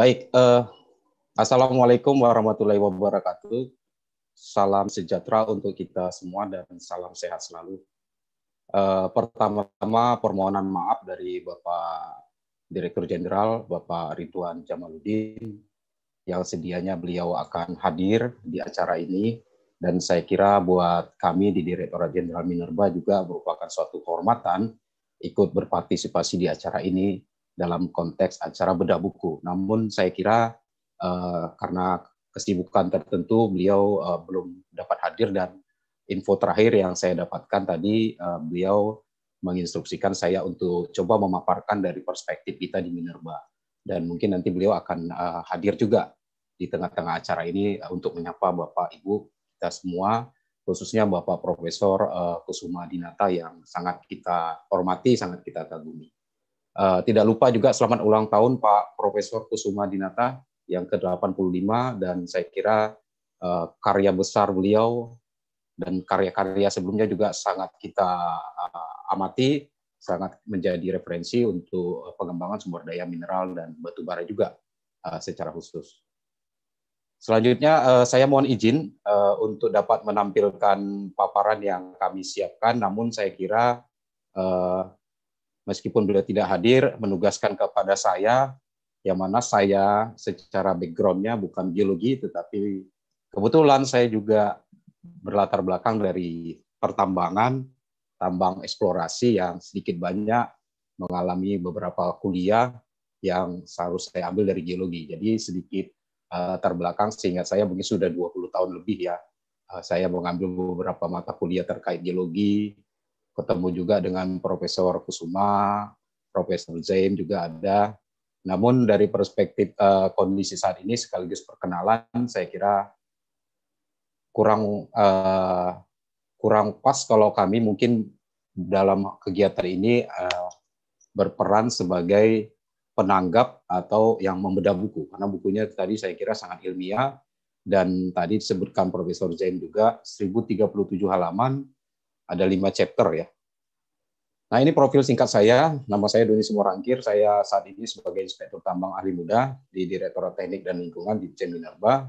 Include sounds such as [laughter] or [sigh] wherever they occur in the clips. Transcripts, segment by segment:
Baik, uh, Assalamualaikum warahmatullahi wabarakatuh. Salam sejahtera untuk kita semua dan salam sehat selalu. Uh, Pertama-tama permohonan maaf dari Bapak Direktur Jenderal, Bapak Ridwan Jamaluddin, yang sedianya beliau akan hadir di acara ini. Dan saya kira buat kami di Direktorat Jenderal Minerba juga merupakan suatu kehormatan ikut berpartisipasi di acara ini dalam konteks acara bedah buku. Namun saya kira uh, karena kesibukan tertentu beliau uh, belum dapat hadir dan info terakhir yang saya dapatkan tadi uh, beliau menginstruksikan saya untuk coba memaparkan dari perspektif kita di Minerba dan mungkin nanti beliau akan uh, hadir juga di tengah-tengah acara ini untuk menyapa Bapak Ibu kita semua khususnya Bapak Profesor uh, Kusuma Dinata yang sangat kita hormati, sangat kita kagumi. Eh, tidak lupa juga selamat ulang tahun Pak Profesor Kusuma Dinata yang ke-85 dan saya kira uh, karya besar beliau dan karya-karya sebelumnya juga sangat kita uh, amati, sangat menjadi referensi untuk pengembangan sumber daya mineral dan batu bara juga uh, secara khusus. Selanjutnya uh, saya mohon izin uh, untuk dapat menampilkan paparan yang kami siapkan, namun saya kira uh, meskipun beliau tidak hadir, menugaskan kepada saya, yang mana saya secara backgroundnya bukan geologi, tetapi kebetulan saya juga berlatar belakang dari pertambangan, tambang eksplorasi yang sedikit banyak mengalami beberapa kuliah yang harus saya ambil dari geologi. Jadi sedikit uh, terbelakang sehingga saya mungkin sudah 20 tahun lebih ya. Uh, saya mengambil beberapa mata kuliah terkait geologi, ketemu juga dengan Profesor Kusuma, Profesor Zaim juga ada. Namun dari perspektif uh, kondisi saat ini sekaligus perkenalan, saya kira kurang uh, kurang pas kalau kami mungkin dalam kegiatan ini uh, berperan sebagai penanggap atau yang membedah buku karena bukunya tadi saya kira sangat ilmiah dan tadi disebutkan Profesor Zain juga 1037 halaman ada lima chapter ya. Nah ini profil singkat saya, nama saya Doni Semorangkir, saya saat ini sebagai Inspektur Tambang Ahli Muda di Direktorat Teknik dan Lingkungan di Minerba.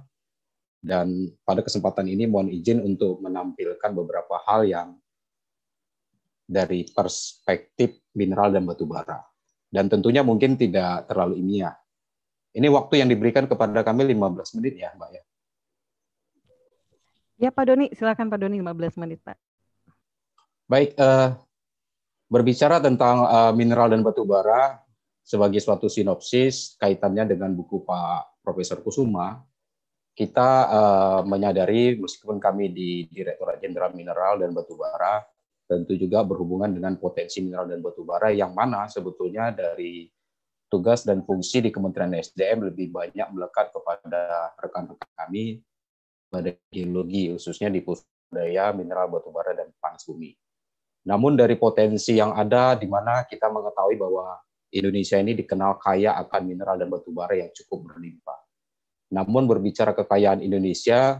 Dan pada kesempatan ini mohon izin untuk menampilkan beberapa hal yang dari perspektif mineral dan batu bara. Dan tentunya mungkin tidak terlalu ilmiah. Ini waktu yang diberikan kepada kami 15 menit ya Mbak ya. Ya Pak Doni, silakan Pak Doni 15 menit Pak. Baik, uh, berbicara tentang uh, mineral dan batu bara sebagai suatu sinopsis kaitannya dengan buku Pak Profesor Kusuma, kita uh, menyadari meskipun kami di Direktorat Jenderal Mineral dan Batu Bara tentu juga berhubungan dengan potensi mineral dan batu bara yang mana sebetulnya dari tugas dan fungsi di Kementerian SDM lebih banyak melekat kepada rekan-rekan kami pada geologi khususnya di pusat daya mineral Bara dan panas bumi. Namun dari potensi yang ada di mana kita mengetahui bahwa Indonesia ini dikenal kaya akan mineral dan batu bara yang cukup berlimpah. Namun berbicara kekayaan Indonesia,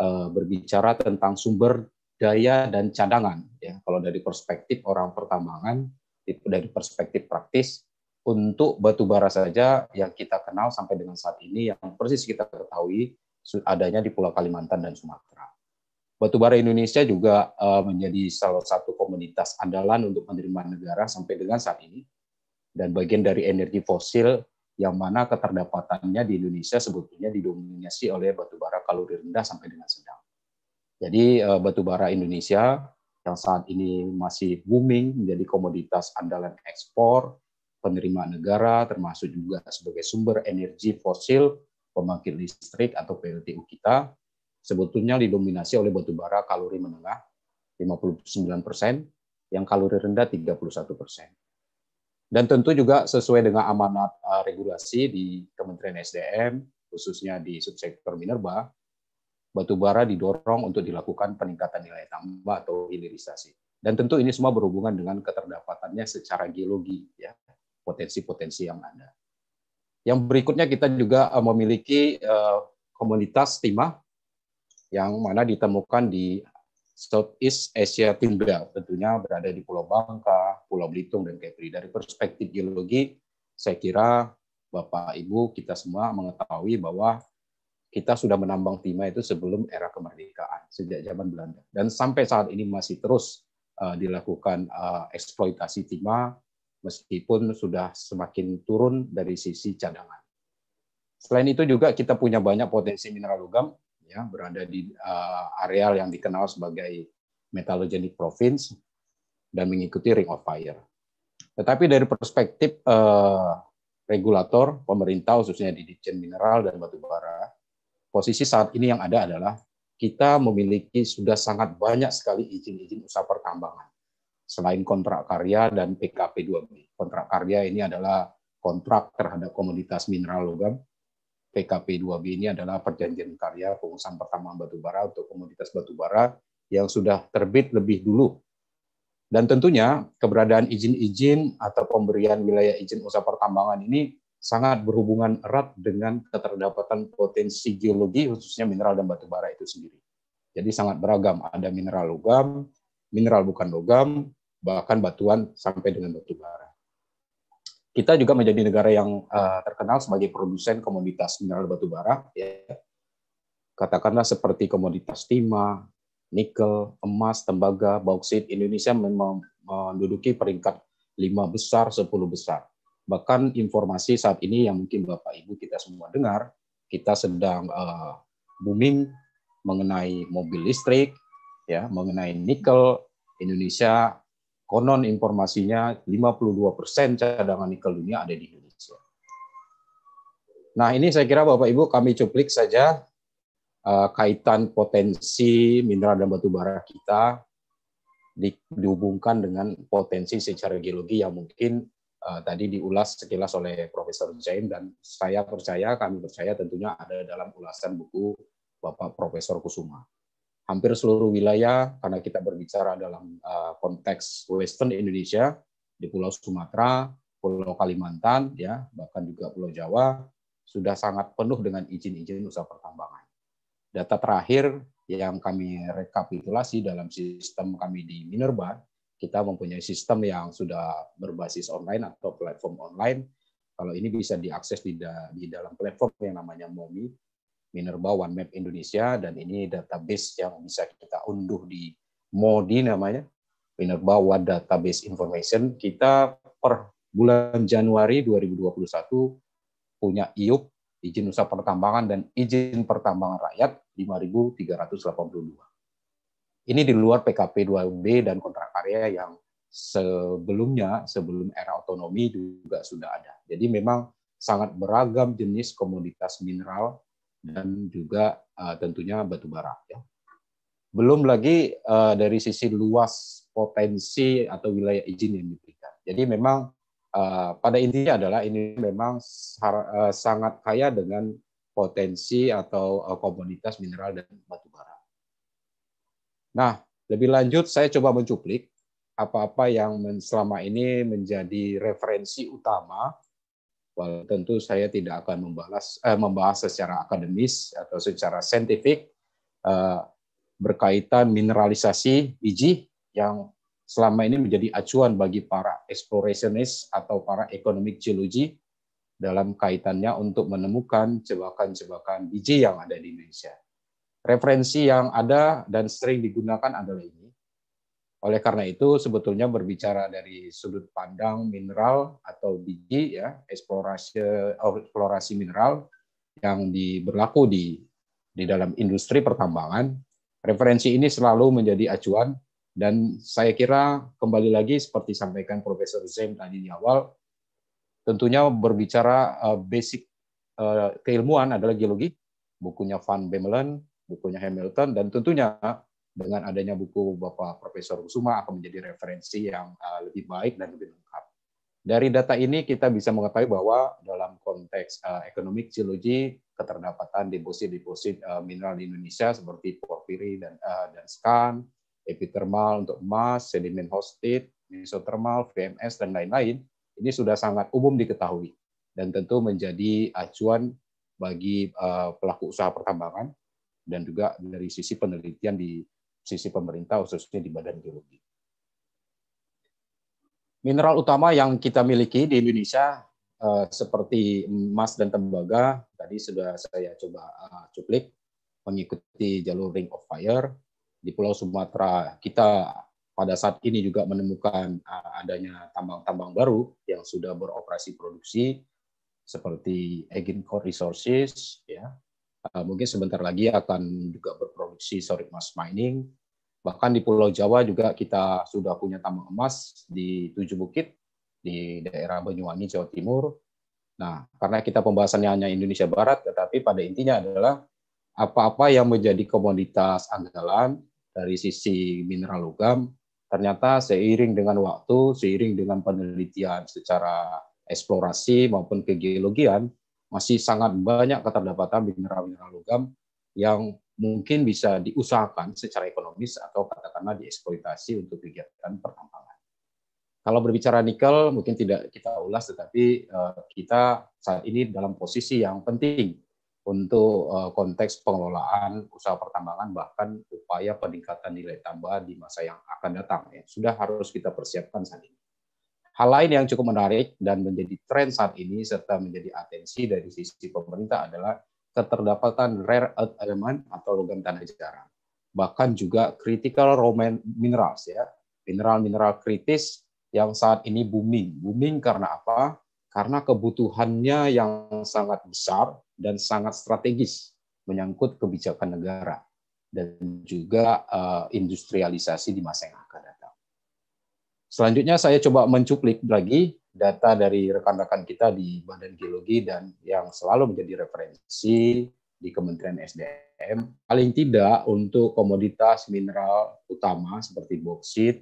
eh, berbicara tentang sumber daya dan cadangan. Ya, kalau dari perspektif orang pertambangan, itu dari perspektif praktis, untuk batu bara saja yang kita kenal sampai dengan saat ini yang persis kita ketahui adanya di Pulau Kalimantan dan Sumatera. Batubara Indonesia juga uh, menjadi salah satu komoditas andalan untuk penerimaan negara sampai dengan saat ini dan bagian dari energi fosil yang mana keterdapatannya di Indonesia sebetulnya didominasi oleh batubara kalori rendah sampai dengan sedang. Jadi uh, batubara Indonesia yang saat ini masih booming menjadi komoditas andalan ekspor, penerima negara termasuk juga sebagai sumber energi fosil pembangkit listrik atau PLTU kita sebetulnya didominasi oleh batubara kalori menengah 59 persen, yang kalori rendah 31 persen. Dan tentu juga sesuai dengan amanat eh, regulasi di Kementerian SDM, khususnya di subsektor minerba, batubara didorong untuk dilakukan peningkatan nilai tambah atau hilirisasi. Dan tentu ini semua berhubungan dengan keterdapatannya secara geologi, ya potensi-potensi yang ada. Yang berikutnya kita juga eh, memiliki eh, komunitas timah yang mana ditemukan di Southeast Asia Timbel, tentunya berada di Pulau Bangka, Pulau Belitung, dan Kepri. Dari perspektif geologi, saya kira Bapak Ibu kita semua mengetahui bahwa kita sudah menambang timah itu sebelum era kemerdekaan, sejak zaman Belanda. Dan sampai saat ini masih terus uh, dilakukan uh, eksploitasi timah, meskipun sudah semakin turun dari sisi cadangan. Selain itu juga kita punya banyak potensi mineral logam ya berada di uh, areal yang dikenal sebagai metallogenic province dan mengikuti ring of fire. Tetapi dari perspektif uh, regulator, pemerintah khususnya di Dijen Mineral dan Batubara, posisi saat ini yang ada adalah kita memiliki sudah sangat banyak sekali izin-izin usaha pertambangan. Selain kontrak karya dan PKP 2B. Kontrak karya ini adalah kontrak terhadap komoditas mineral logam PKP 2B ini adalah perjanjian karya pengusaha pertama batubara untuk komoditas batubara yang sudah terbit lebih dulu. Dan tentunya keberadaan izin-izin atau pemberian wilayah izin usaha pertambangan ini sangat berhubungan erat dengan keterdapatan potensi geologi khususnya mineral dan batubara itu sendiri. Jadi sangat beragam, ada mineral logam, mineral bukan logam, bahkan batuan sampai dengan batubara kita juga menjadi negara yang uh, terkenal sebagai produsen komoditas mineral batu bara, ya. katakanlah seperti komoditas timah, nikel, emas, tembaga, bauksit. Indonesia memang menduduki peringkat lima besar, sepuluh besar. Bahkan informasi saat ini yang mungkin Bapak Ibu kita semua dengar, kita sedang uh, booming mengenai mobil listrik, ya, mengenai nikel. Indonesia Konon informasinya 52% cadangan nikel dunia ada di Indonesia. Nah ini saya kira Bapak Ibu kami cuplik saja uh, kaitan potensi mineral dan batu bara kita di, dihubungkan dengan potensi secara geologi yang mungkin uh, tadi diulas sekilas oleh Profesor Zain dan saya percaya kami percaya tentunya ada dalam ulasan buku Bapak Profesor Kusuma hampir seluruh wilayah karena kita berbicara dalam eh, konteks Western Indonesia di Pulau Sumatera, Pulau Kalimantan, ya bahkan juga Pulau Jawa sudah sangat penuh dengan izin-izin usaha pertambangan. Data terakhir yang kami rekapitulasi dalam sistem kami di Minerba, kita mempunyai sistem yang sudah berbasis online atau platform online. Kalau ini bisa diakses di dalam platform yang namanya MOMI, Minerba One Map Indonesia dan ini database yang bisa kita unduh di MODI namanya Minerba One Database Information kita per bulan Januari 2021 punya IUP izin usaha pertambangan dan izin pertambangan rakyat 5382. Ini di luar PKP 2B dan kontrak karya yang sebelumnya sebelum era otonomi juga sudah ada. Jadi memang sangat beragam jenis komoditas mineral dan juga uh, tentunya batu bara. Ya. Belum lagi uh, dari sisi luas potensi atau wilayah izin yang diberikan. Jadi memang uh, pada intinya adalah ini memang sangat kaya dengan potensi atau uh, komoditas mineral dan batu bara. Nah, lebih lanjut saya coba mencuplik apa-apa yang selama ini menjadi referensi utama Well, tentu saya tidak akan membalas, eh, membahas secara akademis atau secara saintifik eh, berkaitan mineralisasi biji yang selama ini menjadi acuan bagi para explorationist atau para ekonomi geologi dalam kaitannya untuk menemukan jebakan-jebakan biji yang ada di Indonesia. Referensi yang ada dan sering digunakan adalah ini. Oleh karena itu sebetulnya berbicara dari sudut pandang mineral atau biji ya eksplorasi oh, eksplorasi mineral yang berlaku di di dalam industri pertambangan referensi ini selalu menjadi acuan dan saya kira kembali lagi seperti sampaikan Profesor Zem tadi di awal tentunya berbicara eh, basic eh, keilmuan adalah geologi bukunya Van Bemelen bukunya Hamilton dan tentunya dengan adanya buku Bapak Profesor Kusuma akan menjadi referensi yang eh, lebih baik dan lebih lengkap. Dari data ini kita bisa mengetahui bahwa dalam konteks eh, ekonomi geologi keterdapatan deposit-deposit eh, mineral di Indonesia seperti porfiri dan dan skan, epithermal untuk emas, sedimen hosted, mesothermal, VMS dan lain-lain ini sudah sangat umum diketahui dan tentu menjadi acuan bagi pelaku usaha pertambangan dan juga dari sisi penelitian di sisi pemerintah khususnya di Badan Geologi. Mineral utama yang kita miliki di Indonesia eh, seperti emas dan tembaga tadi sudah saya coba eh, cuplik mengikuti jalur Ring of Fire di Pulau Sumatera kita pada saat ini juga menemukan eh, adanya tambang-tambang baru yang sudah beroperasi produksi seperti Egin Core Resources ya Eh, mungkin sebentar lagi akan juga berproduksi sorik emas mining. Bahkan di Pulau Jawa juga kita sudah punya tambang emas di Tujuh Bukit di daerah Banyuwangi, Jawa Timur. Nah, karena kita pembahasannya hanya Indonesia Barat, tetapi pada intinya adalah apa-apa yang menjadi komoditas andalan dari sisi mineral logam, ternyata seiring dengan waktu, seiring dengan penelitian secara eksplorasi maupun kegeologian, masih sangat banyak keterdapatan mineral-mineral logam yang mungkin bisa diusahakan secara ekonomis atau katakanlah dieksploitasi untuk kegiatan pertambangan. Kalau berbicara nikel mungkin tidak kita ulas tetapi eh, kita saat ini dalam posisi yang penting untuk eh, konteks pengelolaan usaha pertambangan bahkan upaya peningkatan nilai tambah di masa yang akan datang ya. sudah harus kita persiapkan saat ini. Hal lain yang cukup menarik dan menjadi tren saat ini serta menjadi atensi dari sisi pemerintah adalah keterdapatan rare earth element atau logam tanah jarang. Bahkan juga critical raw minerals ya, mineral-mineral kritis yang saat ini booming. Booming karena apa? Karena kebutuhannya yang sangat besar dan sangat strategis menyangkut kebijakan negara dan juga uh, industrialisasi di masa yang akan Selanjutnya saya coba mencuplik lagi data dari rekan-rekan kita di Badan Geologi dan yang selalu menjadi referensi di Kementerian SDM, paling tidak untuk komoditas mineral utama seperti boksit,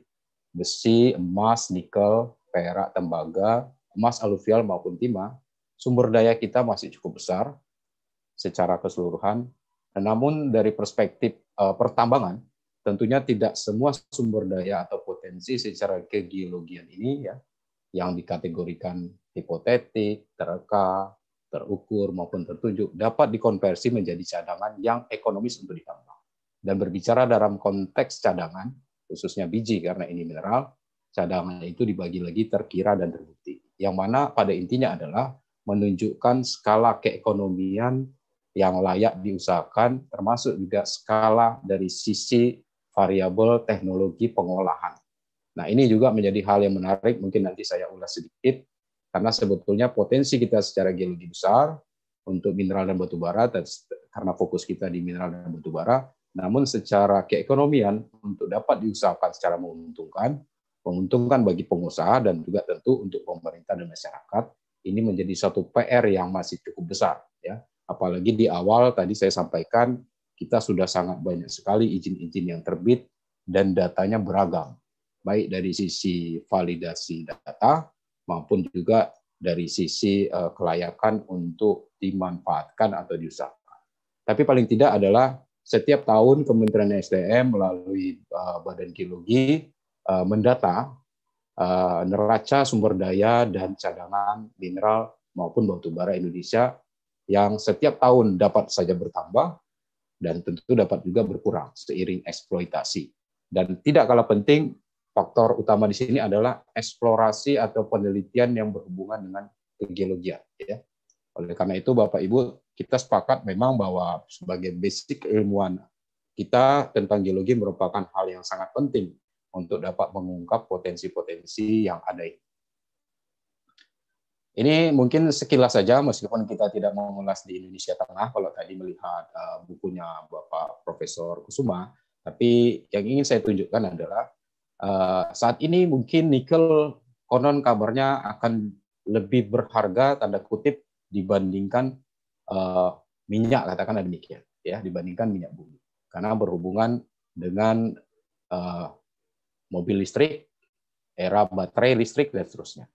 besi, emas, nikel, perak, tembaga, emas aluvial maupun timah, sumber daya kita masih cukup besar secara keseluruhan. Namun dari perspektif eh, pertambangan, tentunya tidak semua sumber daya atau potensi secara kegeologian ini ya yang dikategorikan hipotetik, terka terukur maupun tertunjuk dapat dikonversi menjadi cadangan yang ekonomis untuk ditambang. Dan berbicara dalam konteks cadangan, khususnya biji karena ini mineral, cadangan itu dibagi lagi terkira dan terbukti. Yang mana pada intinya adalah menunjukkan skala keekonomian yang layak diusahakan termasuk juga skala dari sisi variabel teknologi pengolahan Nah, ini juga menjadi hal yang menarik, mungkin nanti saya ulas sedikit, karena sebetulnya potensi kita secara geologi besar untuk mineral dan batu bara, karena fokus kita di mineral dan batu bara, namun secara keekonomian untuk dapat diusahakan secara menguntungkan, menguntungkan bagi pengusaha dan juga tentu untuk pemerintah dan masyarakat, ini menjadi satu PR yang masih cukup besar. ya Apalagi di awal tadi saya sampaikan, kita sudah sangat banyak sekali izin-izin yang terbit dan datanya beragam baik dari sisi validasi data maupun juga dari sisi eh, kelayakan untuk dimanfaatkan atau diusahakan. Tapi paling tidak adalah setiap tahun Kementerian SDM melalui eh, Badan Geologi eh, mendata neraca sumber daya dan cadangan mineral maupun batu bara Indonesia yang setiap tahun dapat saja bertambah dan tentu dapat juga berkurang seiring eksploitasi. Dan tidak kalah penting faktor utama di sini adalah eksplorasi atau penelitian yang berhubungan dengan geologi. Ya. Oleh karena itu, Bapak Ibu, kita sepakat memang bahwa sebagai basic ilmuwan kita tentang geologi merupakan hal yang sangat penting untuk dapat mengungkap potensi-potensi yang ada ini. Ini mungkin sekilas saja, meskipun kita tidak mengulas di Indonesia Tengah, kalau tadi melihat uh, bukunya Bapak Profesor Kusuma, tapi yang ingin saya tunjukkan adalah Eh, saat ini mungkin nikel konon kabarnya akan lebih berharga tanda kutip dibandingkan uh, minyak katakanlah demikian ya dibandingkan minyak bumi karena berhubungan dengan uh, mobil listrik, era baterai listrik dan seterusnya.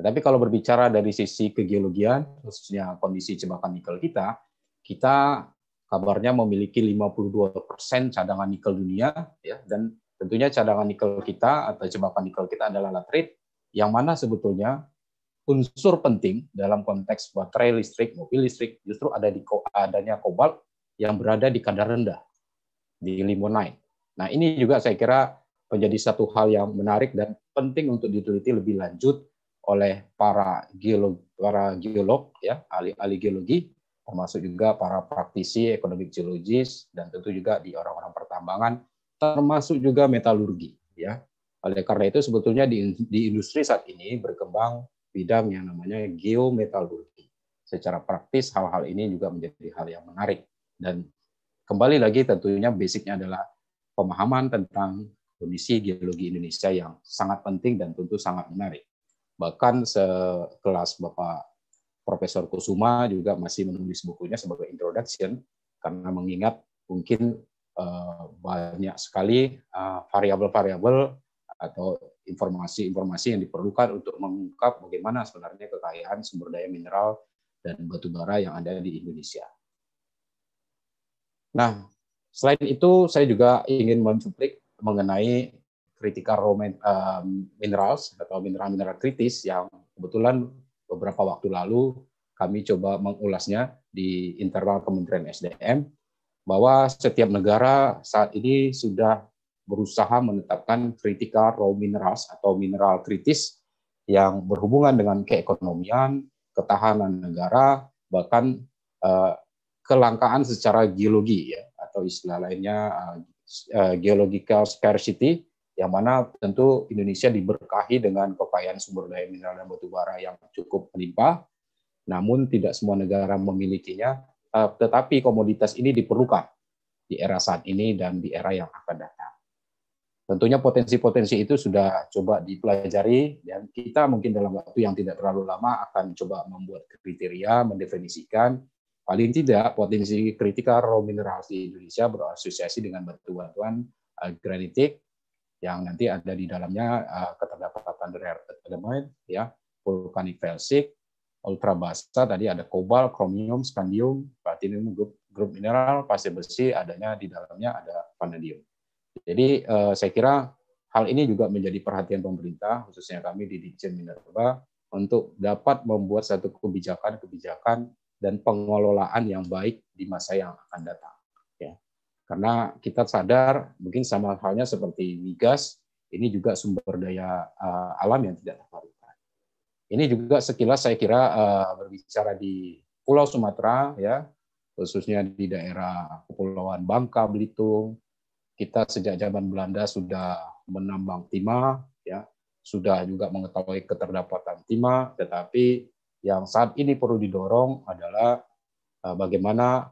Tetapi kalau berbicara dari sisi kegeologian khususnya kondisi jebakan nikel kita, kita kabarnya memiliki 52% cadangan nikel dunia ya dan Tentunya cadangan nikel kita atau jebakan nikel kita adalah latrit, yang mana sebetulnya unsur penting dalam konteks baterai listrik, mobil listrik, justru ada di adanya kobalt yang berada di kadar rendah, di limonite. Nah ini juga saya kira menjadi satu hal yang menarik dan penting untuk diteliti lebih lanjut oleh para geolog, para geolog ya, ahli-ahli geologi, termasuk juga para praktisi ekonomi geologis dan tentu juga di orang-orang pertambangan termasuk juga metalurgi ya. Oleh karena itu sebetulnya di, di industri saat ini berkembang bidang yang namanya geometalurgi. Secara praktis hal-hal ini juga menjadi hal yang menarik dan kembali lagi tentunya basicnya adalah pemahaman tentang kondisi geologi Indonesia yang sangat penting dan tentu sangat menarik. Bahkan sekelas Bapak Profesor Kusuma juga masih menulis bukunya sebagai introduction karena mengingat mungkin Eh, banyak sekali eh, variabel-variabel atau informasi-informasi yang diperlukan untuk mengungkap bagaimana sebenarnya kekayaan sumber daya mineral dan batu bara yang ada di Indonesia. Nah, selain itu saya juga ingin mencuplik mengenai kritikal raw eh, minerals atau mineral-mineral kritis yang kebetulan beberapa waktu lalu kami coba mengulasnya di internal Kementerian SDM bahwa setiap negara saat ini sudah berusaha menetapkan kritikal raw minerals atau mineral kritis yang berhubungan dengan keekonomian, ketahanan negara, bahkan eh, kelangkaan secara geologi ya atau istilah lainnya eh, eh, geological scarcity yang mana tentu Indonesia diberkahi dengan kekayaan sumber daya mineral dan batu bara yang cukup melimpah, namun tidak semua negara memilikinya Eh, tetapi komoditas ini diperlukan di era saat ini dan di era yang akan datang. Tentunya potensi-potensi itu sudah coba dipelajari dan kita mungkin dalam waktu yang tidak terlalu lama akan coba membuat kriteria, mendefinisikan paling tidak potensi kritikal raw minerals di Indonesia berasosiasi dengan batu-batuan uh, granitik yang nanti ada di dalamnya uh, eh, keterdapatan rare element ya, vulkanik felsik. Ultra ultrabasa tadi ada kobal, kromium, skandium, platinum grup grup mineral, pasir besi adanya di dalamnya ada vanadium. Jadi eh, saya kira hal ini juga menjadi perhatian pemerintah khususnya kami di Dijen Minerba untuk dapat membuat satu kebijakan-kebijakan dan pengelolaan yang baik di masa yang akan datang ya. Karena kita sadar mungkin sama halnya seperti migas ini juga sumber daya uh, alam yang tidak terbatas ini juga sekilas saya kira eh, berbicara di Pulau Sumatera ya, khususnya di daerah Kepulauan Bangka, Belitung. Kita sejak zaman Belanda sudah menambang timah ya, sudah juga mengetahui keterdapatan timah, tetapi yang saat ini perlu didorong adalah eh, bagaimana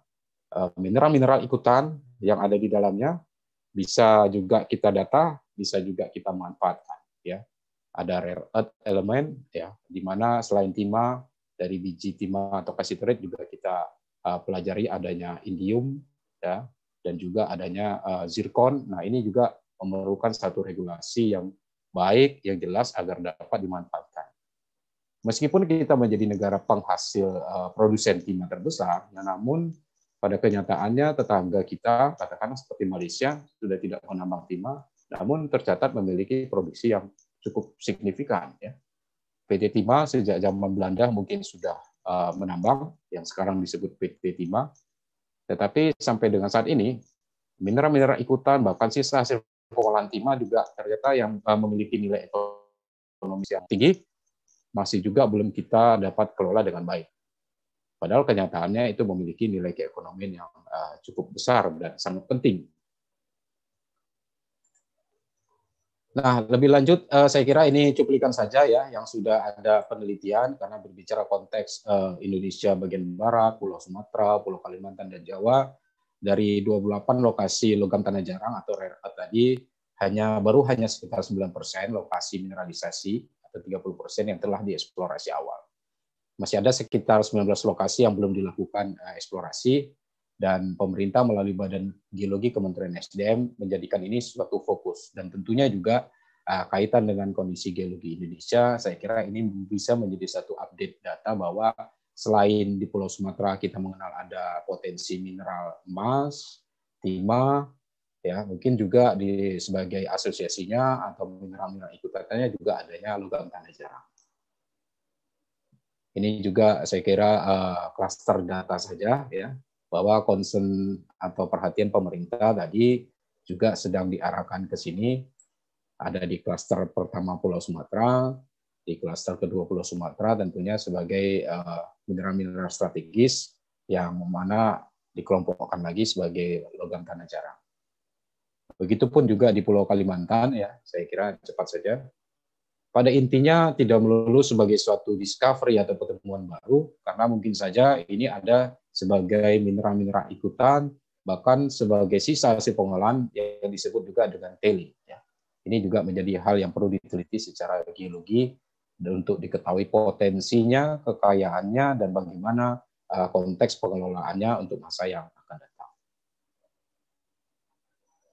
eh, mineral-mineral ikutan yang ada di dalamnya bisa juga kita data, bisa juga kita manfaatkan ya ada rare earth element ya di mana selain timah dari biji timah atau cassiterite juga kita uh, pelajari adanya indium ya dan juga adanya uh, zirkon. Nah, ini juga memerlukan satu regulasi yang baik yang jelas agar dapat dimanfaatkan. Meskipun kita menjadi negara penghasil uh, produsen timah terbesar, ya, namun pada kenyataannya tetangga kita katakanlah seperti Malaysia sudah tidak menambang timah, namun tercatat memiliki produksi yang cukup signifikan. Ya. PT Timah sejak zaman Belanda mungkin sudah uh, menambang, yang sekarang disebut PT Timah. Tetapi sampai dengan saat ini, mineral-mineral ikutan, bahkan sisa hasil pengolahan timah juga ternyata yang uh, memiliki nilai ekonomis yang tinggi, masih juga belum kita dapat kelola dengan baik. Padahal kenyataannya itu memiliki nilai keekonomian yang uh, cukup besar dan sangat penting Nah, lebih lanjut uh, saya kira ini cuplikan saja ya yang sudah ada penelitian karena berbicara konteks uh, Indonesia bagian barat, Pulau Sumatera, Pulau Kalimantan dan Jawa dari 28 lokasi logam tanah jarang atau rare earth tadi hanya baru hanya sekitar 9% lokasi mineralisasi atau 30% yang telah dieksplorasi awal. Masih ada sekitar 19 lokasi yang belum dilakukan uh, eksplorasi dan pemerintah melalui Badan Geologi Kementerian SDM menjadikan ini suatu fokus dan tentunya juga uh, kaitan dengan kondisi geologi Indonesia saya kira ini bisa menjadi satu update data bahwa selain di Pulau Sumatera kita mengenal ada potensi mineral emas, timah ya mungkin juga di sebagai asosiasinya atau mineral-mineral ikutannya juga adanya logam tanah jarang. Ini juga saya kira ah, kluster uh, data saja ya bahwa concern atau perhatian pemerintah tadi juga sedang diarahkan ke sini. Ada di klaster pertama Pulau Sumatera, di klaster kedua Pulau Sumatera tentunya sebagai eh, mineral-mineral strategis yang mana dikelompokkan lagi sebagai logam tanah jarang. Begitupun juga di Pulau Kalimantan ya, saya kira cepat saja pada intinya tidak melulu sebagai suatu discovery atau pertemuan baru, karena mungkin saja ini ada sebagai mineral-mineral ikutan, bahkan sebagai sisa hasil pengolahan yang disebut juga dengan tailing. Ya. Ini juga menjadi hal yang perlu diteliti secara geologi untuk diketahui potensinya, kekayaannya, dan bagaimana eh, konteks pengelolaannya untuk masa yang akan datang.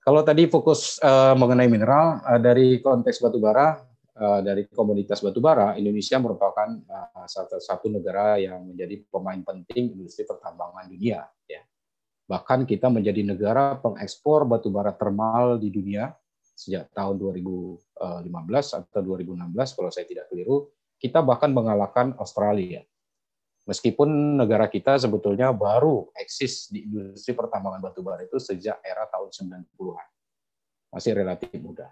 Kalau tadi fokus eh, mengenai mineral eh, dari konteks batubara, Eh, dari komunitas batubara, Indonesia merupakan eh, salah satu negara yang menjadi pemain penting industri pertambangan dunia. Ya. Bahkan kita menjadi negara pengekspor batubara termal di dunia sejak tahun 2015 eh, atau 2016 kalau saya tidak keliru, kita bahkan mengalahkan Australia. Meskipun negara kita sebetulnya baru eksis di industri pertambangan batubara itu sejak era tahun 90-an. Masih relatif mudah.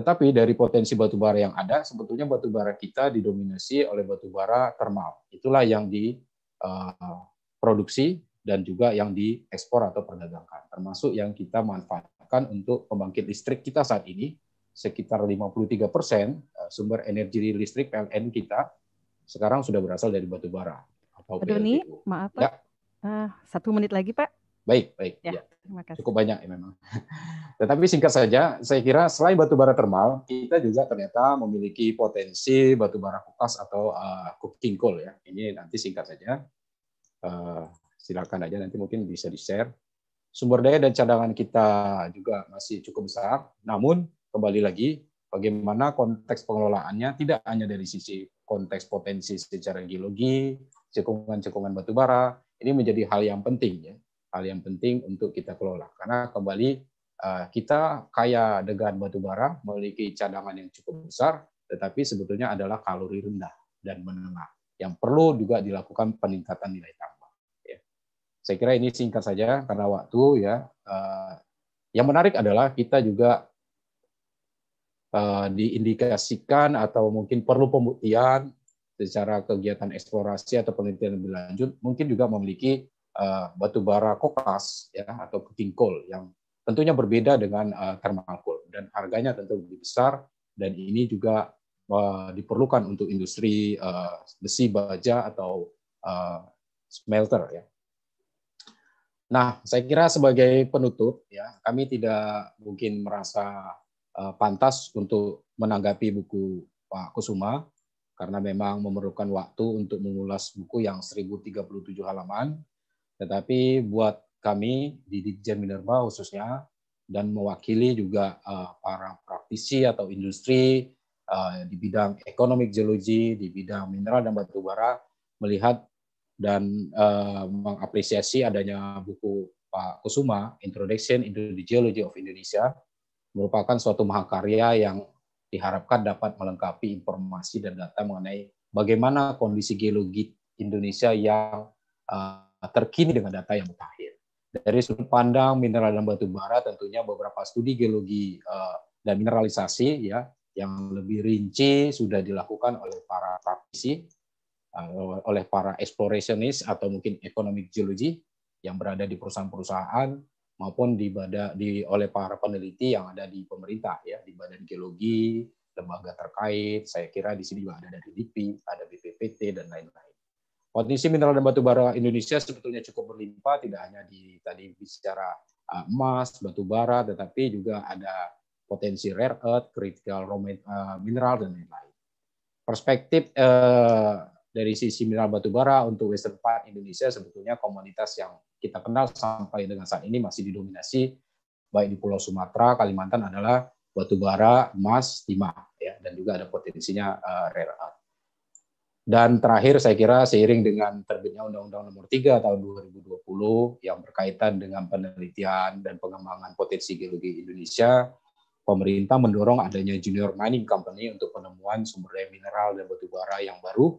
Tetapi dari potensi batubara yang ada, sebetulnya batubara kita didominasi oleh batubara termal. Itulah yang diproduksi eh, dan juga yang diekspor atau perdagangkan, termasuk yang kita manfaatkan untuk pembangkit listrik kita saat ini sekitar 53 persen eh, sumber energi listrik PLN kita sekarang sudah berasal dari batubara. Pak Doni, maaf Pak. Ya. Uh, satu menit lagi Pak. Baik, baik. Ya, ya. Cukup banyak ya memang. [laughs] Tetapi singkat saja, saya kira selain batubara termal, kita juga ternyata memiliki potensi batubara bara kukas atau uh, cooking coal ya. Ini nanti singkat saja. Uh, silakan aja nanti mungkin bisa di-share. Sumber daya dan cadangan kita juga masih cukup besar. Namun kembali lagi bagaimana konteks pengelolaannya tidak hanya dari sisi konteks potensi secara geologi, cekungan-cekungan batubara ini menjadi hal yang penting ya hal yang penting untuk kita kelola. Karena kembali eh, kita kaya dengan batu bara, memiliki cadangan yang cukup besar, tetapi sebetulnya adalah kalori rendah dan menengah yang perlu juga dilakukan peningkatan nilai tambah. Ya. Saya kira ini singkat saja karena waktu ya. Eh, yang menarik adalah kita juga eh, diindikasikan atau mungkin perlu pembuktian secara kegiatan eksplorasi atau penelitian lebih lanjut, mungkin juga memiliki uh, bara kokas ya atau coking coal yang tentunya berbeda dengan uh, thermal coal dan harganya tentu lebih besar dan ini juga uh, diperlukan untuk industri uh, besi baja atau uh, smelter ya. Nah, saya kira sebagai penutup ya, kami tidak mungkin merasa uh, pantas untuk menanggapi buku Pak Kusuma karena memang memerlukan waktu untuk mengulas buku yang 1037 halaman tetapi buat kami di Dijen Minerba khususnya dan mewakili juga eh, para praktisi atau industri eh, di bidang ekonomi geologi, di bidang mineral dan batu bara melihat dan eh, mengapresiasi adanya buku Pak Kusuma Introduction into the Geology of Indonesia merupakan suatu mahakarya yang diharapkan dapat melengkapi informasi dan data mengenai bagaimana kondisi geologi Indonesia yang uh, Nah, terkini dengan data yang mutakhir. Dari sudut pandang mineral dan batu bara tentunya beberapa studi geologi eh, dan mineralisasi ya yang lebih rinci sudah dilakukan oleh para praktisi eh, oleh para explorationist atau mungkin economic geology yang berada di perusahaan-perusahaan maupun di, badan di oleh para peneliti yang ada di pemerintah ya di badan geologi lembaga terkait saya kira di sini juga ada dari DIPI ada BPPT dan lain-lain Potensi mineral dan batu bara Indonesia sebetulnya cukup berlimpah, tidak hanya di tadi bicara eh, emas, batu bara, tetapi juga ada potensi rare earth, critical raw eh, mineral dan lain-lain. Perspektif eh, dari sisi mineral batu bara untuk western part Indonesia sebetulnya komunitas yang kita kenal sampai dengan saat ini masih didominasi baik di Pulau Sumatera, Kalimantan adalah batu bara, emas, timah ya dan juga ada potensinya uh, rare earth. Dan terakhir saya kira seiring dengan terbitnya Undang-Undang Nomor 3 tahun 2020 yang berkaitan dengan penelitian dan pengembangan potensi geologi Indonesia, pemerintah mendorong adanya junior mining company untuk penemuan sumber daya mineral dan batu bara yang baru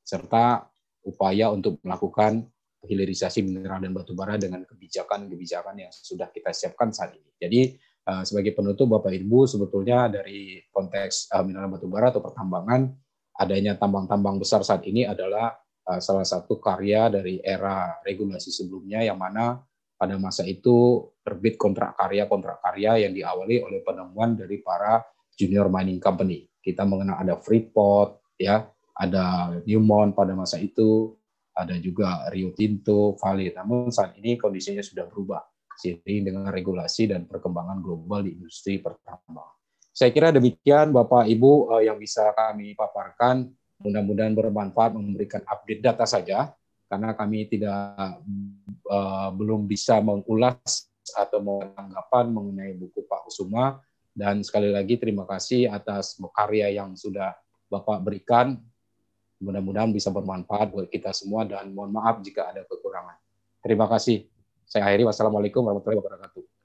serta upaya untuk melakukan hilirisasi mineral dan batu bara dengan kebijakan-kebijakan yang sudah kita siapkan saat ini. Jadi eh, sebagai penutup Bapak Ibu sebetulnya dari konteks eh, mineral batu bara atau pertambangan adanya tambang-tambang besar saat ini adalah eh, salah satu karya dari era regulasi sebelumnya yang mana pada masa itu terbit kontrak karya-kontrak karya yang diawali oleh penemuan dari para junior mining company. Kita mengenal ada Freeport, ya, ada Newmont pada masa itu, ada juga Rio Tinto, Vale. Namun saat ini kondisinya sudah berubah seiring dengan regulasi dan perkembangan global di industri pertambangan. Saya kira demikian Bapak Ibu eh, yang bisa kami paparkan. Mudah-mudahan bermanfaat memberikan update data saja karena kami tidak uh, belum bisa mengulas atau menganggapan mengenai buku Pak Usuma. dan sekali lagi terima kasih atas karya yang sudah Bapak berikan. Mudah-mudahan bisa bermanfaat buat kita semua dan mohon maaf jika ada kekurangan. Terima kasih. Saya akhiri. Wassalamualaikum warahmatullahi wabarakatuh.